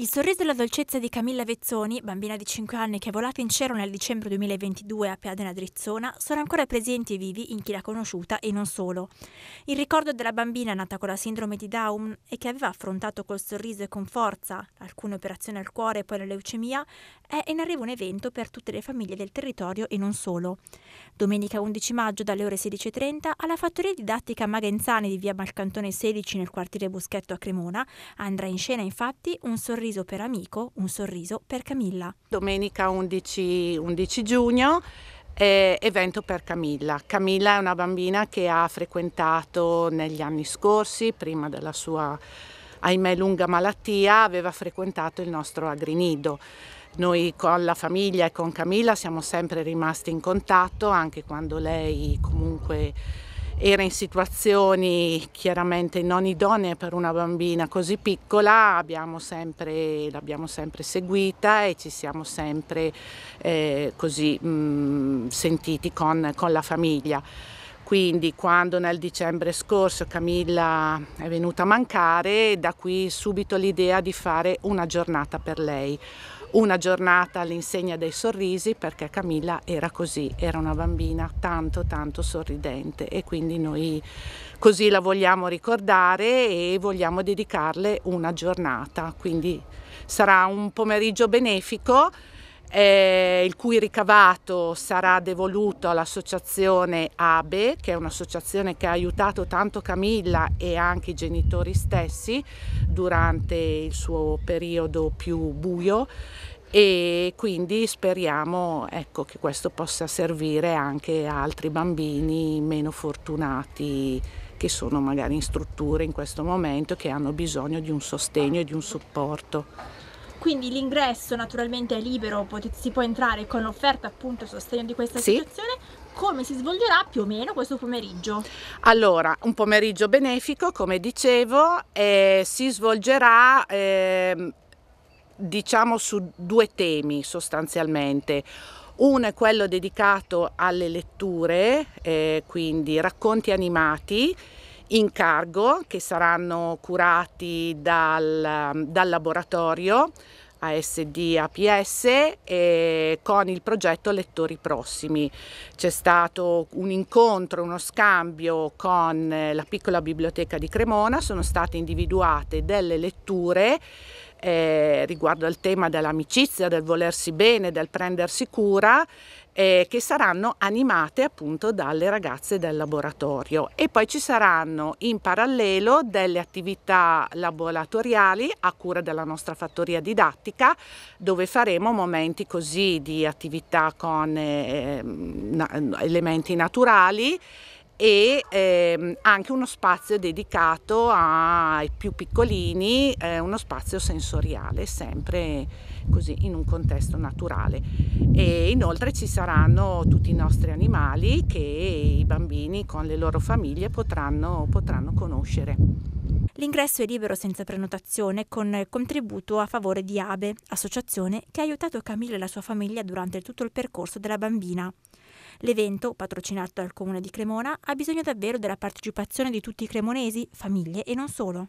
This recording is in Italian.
Il sorriso e la dolcezza di Camilla Vezzoni, bambina di 5 anni che è volata in cielo nel dicembre 2022 a Piadena Drizzona, sono ancora presenti e vivi in chi l'ha conosciuta e non solo. Il ricordo della bambina nata con la sindrome di Down e che aveva affrontato col sorriso e con forza alcune operazioni al cuore e poi la leucemia, è in arrivo un evento per tutte le famiglie del territorio e non solo. Domenica 11 maggio dalle ore 16.30 alla fattoria didattica Magenzani di via Malcantone 16 nel quartiere Boschetto a Cremona andrà in scena infatti un sorriso per amico, un sorriso per Camilla. Domenica 11, 11 giugno eh, evento per Camilla. Camilla è una bambina che ha frequentato negli anni scorsi, prima della sua ahimè lunga malattia, aveva frequentato il nostro agrinido. Noi con la famiglia e con Camilla siamo sempre rimasti in contatto anche quando lei comunque era in situazioni chiaramente non idonee per una bambina così piccola, abbiamo sempre, l'abbiamo sempre seguita e ci siamo sempre eh, così mh, mm, sentiti con, con la famiglia. Quindi quando nel dicembre scorso Camilla è venuta a mancare, da qui subito l'idea di fare una giornata per lei. Una giornata all'insegna dei sorrisi perché Camilla era così, era una bambina tanto tanto sorridente e quindi noi così la vogliamo ricordare e vogliamo dedicarle una giornata. Quindi sarà un pomeriggio benefico eh, il cui ricavato sarà devoluto all'associazione ABE, che è un'associazione che ha aiutato tanto Camilla e anche i genitori stessi durante il suo periodo più buio e quindi speriamo ecco, che questo possa servire anche a altri bambini meno fortunati che sono magari in strutture in questo momento e che hanno bisogno di un sostegno e di un supporto quindi l'ingresso naturalmente è libero, potete, si può entrare con l'offerta appunto a sostegno di questa sì. situazione, come si svolgerà più o meno questo pomeriggio? Allora, un pomeriggio benefico, come dicevo, eh, si svolgerà eh, diciamo su due temi sostanzialmente. Uno è quello dedicato alle letture, eh, quindi racconti animati in cargo che saranno curati dal, dal laboratorio ASD APS e con il progetto Lettori Prossimi. C'è stato un incontro, uno scambio con eh, la piccola biblioteca di Cremona, sono state individuate delle letture eh, riguardo al tema dell'amicizia, del volersi bene, del prendersi cura, eh, che saranno animate appunto dalle ragazze del laboratorio. E poi ci saranno in parallelo delle attività laboratoriali a cura della nostra fattoria didattica, dove faremo momenti così di attività con eh, elementi naturali e ehm, anche uno spazio dedicato ai più piccolini, eh, uno spazio sensoriale, sempre così in un contesto naturale. E inoltre ci saranno tutti i nostri animali che i bambini con le loro famiglie potranno, potranno conoscere. L'ingresso è libero senza prenotazione con contributo a favore di ABE, associazione che ha aiutato Camilla e la sua famiglia durante tutto il percorso della bambina. L'evento, patrocinato dal Comune di Cremona, ha bisogno davvero della partecipazione di tutti i cremonesi, famiglie e non solo.